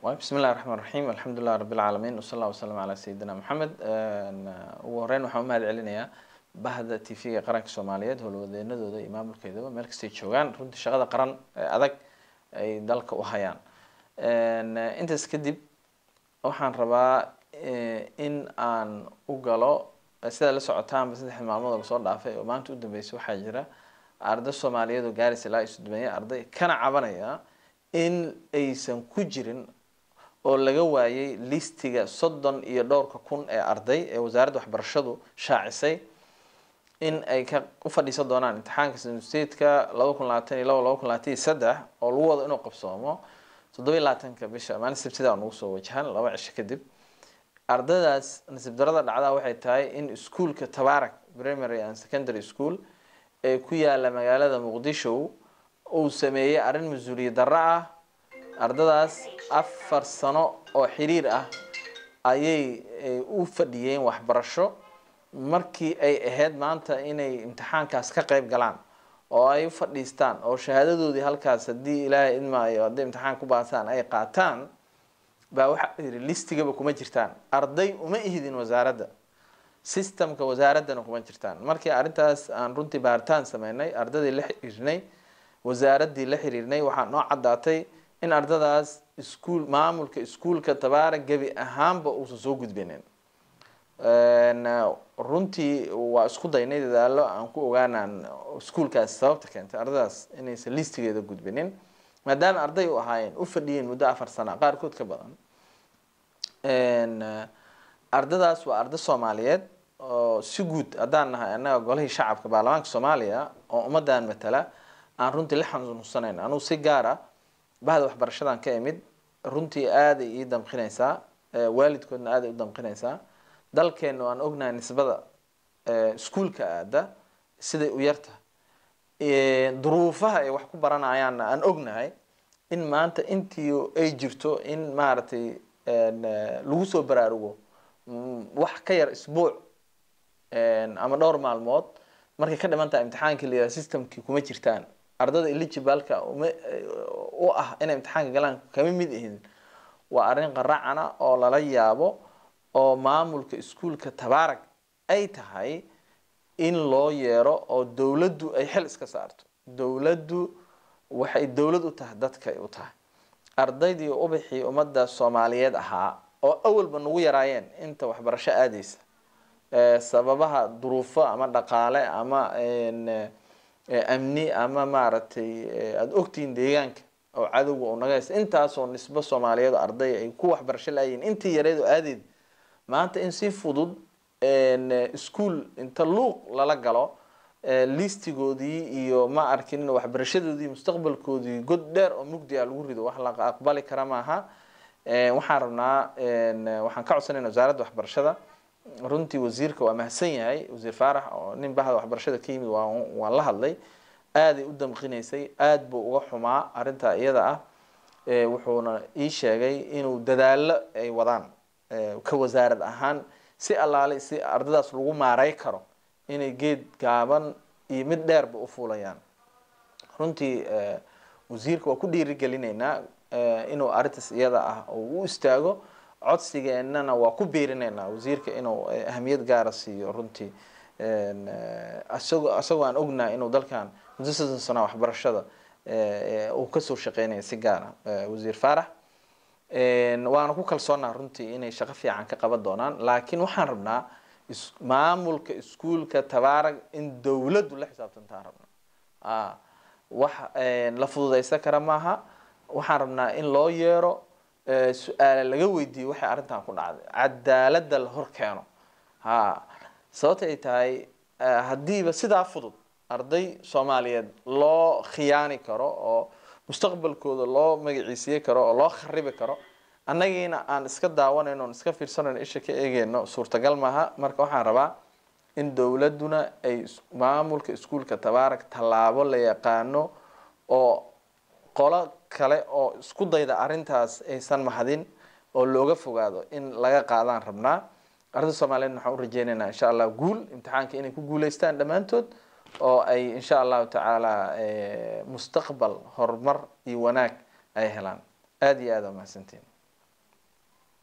bismi llahi raxmaan raxiim alxamdulilah rabilcaalamiin wsala lla wslam calaa sayidina maxamed ugu horeyn waxaan u mahad celinayaa bahda t v-ga qaranka soomaaliyeed howlwadeenadooda iyo maamulkeedaba meel kastay joogaan runtii shaqada qaran ee adag ay dalka u hayaan intaas kadib waxaan rabaa eh, in aan u galo eh, sidaa la socotaanba saddexda maalmood oo lasoo dhaafay oo maanta u dambeysay waxaa jira arday soomaaliyeed oo gaaris ilaa isudumeye arday kana cabanaya in aysan ku jirin oo laga waayay listiga soddon iyo dhowrka kun ee arday ee wasaaradda waxbarashadu shaacisay in ay ka u fadhiisan doonaan imtixaanka sandusteedka laba kun labaatan iyo labo laba kun labaatan iyo saddex oo lagu wado inuu qabsoomo toddobiyo labaatanka bisha maalin sabtidaa nagu soo wajahan laba cisho kadib ardadaas nasiib darada dhacdaa waxay tahay in iskuolka tabarak primary and secondary school ee ku yaala magaalada muqdisho uu sameeyey arrin mas-uuliyad darro ah ardadaas afar sano oo xiriir ah ayay u fadhiyeen waxbarasho markii ay ahayd maanta inay imtixaankaas ka qayb galaan oo ay u fadhiistaan oo shahaadadoodii halkaas haddii ilaahay idmaayo hadday imtixaan ku baasaan ay qaataan baa waxaa yidhi listigaba kuma jirtaan arday uma ihdin wasaaradda sistamka wasaaraddana kuma jirtaan markii arrintaas aan runtii baaritaan sameynay ardadii la xiriirnay wasaaraddii la xiriirnay waxaa noo caddaatay in ardadaas iskuul maamulka iskuulka tabaara gebi ahaanba uusan soo gudbinin runtii waa isku daynay dadaalo aan ku ogaanaan iskuulkaasi sababta keentay ardadaas inaysan liistigeeda gudbinin maadaama arday u ahaayeen u fadhiyeen muddo afar sana qaarkood ka badan ardadaas waa arda soomaaliyeed oo si guud haddaan nahay annaga golihii shacabka baarlamaanka soomaaliya oo ummaddan matala aan runtii la xanuunsanayno anugu si gaara bahda waxbarashadan ka imid runtii aaday ii damqinaysaa waalidkoodna aaday u damqinaysaa dalkeenna waan ognahay nisbada iskuolka aada siday u yarta duruufaha ay wax ku baranayaanna aan ognahay in maanta intii ay jirto in maaragtay lagu soo baraarugo mm, wax ka yar isbuuc ama dhowr maalmood markay ka dhiman tahay imtixaankii la yiraha systemkii kuma jirtaan ardada eligibaleka uma u ah inay imtixaanka galaan kama mid ahin waa arrin qaracana oo lala yaabo oo maamulka iskuulka tabaarag ay tahay in loo yeero oo dowladdu ay xil iska saarto dowladdu waxay dowlad u tahay dadkay u tahay ardaydii ubaxii ummadda soomaaliyeed ahaa oo awalba nagu yaraayeen inta waxbarasho aadaysa sababaha duruufo ama dhaqaale ama amni ama maaragtay aada ogtihiin deegaanka oo cadowga naga nagays intaasoo nisbo soomaaliyeed arday ay ku waxbarasho laayihiin intii yareed oo aadeed maanta in si fudud ischool inta luuq lala galo listigoodii iyo ma arkin waxbarashadoodii mustaqbalkoodii god dheer oo mugdia ah lagu rido wax la aqbali kara maaha waxaan rabnaa waxaan ka codsanayna wasaaradda waxbarashada runtii wasiirka waa mahadsan yahay wasiir faarax oo nin bahda waxbarashada ka yimid waa la hadlay aaday u damqinaysay aada buu uga xumaa arinta iyada ah wuxuuna ii sheegay inuu dadaalo ay wadaan ka wasaarad ahaan si allaale si ardadaas lagu maaray karo inay geed gaaban iyo mid dheerba u fuulayaan runtii wasiirka waa ku dhiirigelinaynaa inuu arrintaas iyada ah uu u istaago codsigeennana waa ku biirinaynaa wasiirka inuu ahamiyad gaara siiyo runtii asagoo eh, asagoo aan ognahay inuu dalkan mudo sodon sana waxbarashada eh, eh, uu kasoo shaqeynaya si gaara ah, wasiir faarax waana ku kalsoonaa runtii inay shaqo fiican ka qaban doonaan laakiin waxaan rabnaa maamulka iskuolka tabaarag in dowladdu la xisaabtantaan rabnaa ah, wax la fududaysan kara maaha waxaan rabnaa in loo yeero su-aale laga weydiiyo waxay arrintan ku dhacday cadaaladda la hor keeno ha ah, sababta ay tahay eh, haddiiba sidaa fudud arday soomaaliyeed loo khiyaani karo oo mustaqbalkooda loo magaciisiye karo oo loo kharibi karo annagiina aan iska daawanayno oon iska fiirsanayno isha ka eegeyno suurtagal maaha marka waxaan rabaa in dowladduna ay maamulka iskuulka tabaarak tallaabo la yaqaano oo qolo kale oo isku dayda arrintaas aysan mahadin oo looga fogaado in laga qaadaan rabnaa ardayda soomaaliyed waxaan u rajeyneynaa insha allah guul imtixaanka inay ku guuleystaan dhammaantood oo ay insha allahu tacaala eh, mustaqbal horumar iyo wanaag ay helaan aada iyo aada waa mahadsantiin